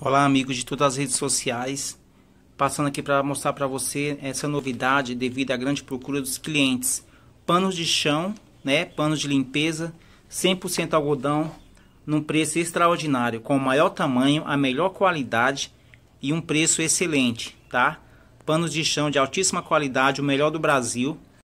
Olá, amigos de todas as redes sociais. Passando aqui para mostrar para você essa novidade devido à grande procura dos clientes. Panos de chão, né? Panos de limpeza, 100% algodão, num preço extraordinário, com o maior tamanho, a melhor qualidade e um preço excelente, tá? Panos de chão de altíssima qualidade, o melhor do Brasil.